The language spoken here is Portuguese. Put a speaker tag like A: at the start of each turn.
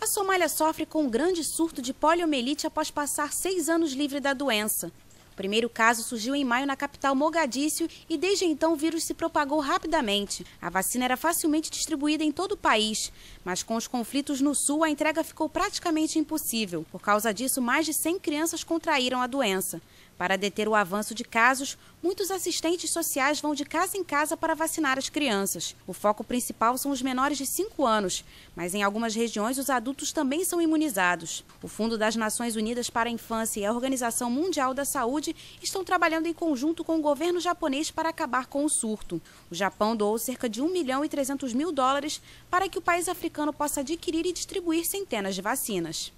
A: A Somália sofre com um grande surto de poliomielite após passar seis anos livre da doença. O primeiro caso surgiu em maio na capital Mogadíscio e desde então o vírus se propagou rapidamente. A vacina era facilmente distribuída em todo o país, mas com os conflitos no sul a entrega ficou praticamente impossível. Por causa disso, mais de 100 crianças contraíram a doença. Para deter o avanço de casos, muitos assistentes sociais vão de casa em casa para vacinar as crianças. O foco principal são os menores de 5 anos, mas em algumas regiões os adultos também são imunizados. O Fundo das Nações Unidas para a Infância e a Organização Mundial da Saúde estão trabalhando em conjunto com o governo japonês para acabar com o surto. O Japão doou cerca de 1 milhão e 300 mil dólares para que o país africano possa adquirir e distribuir centenas de vacinas.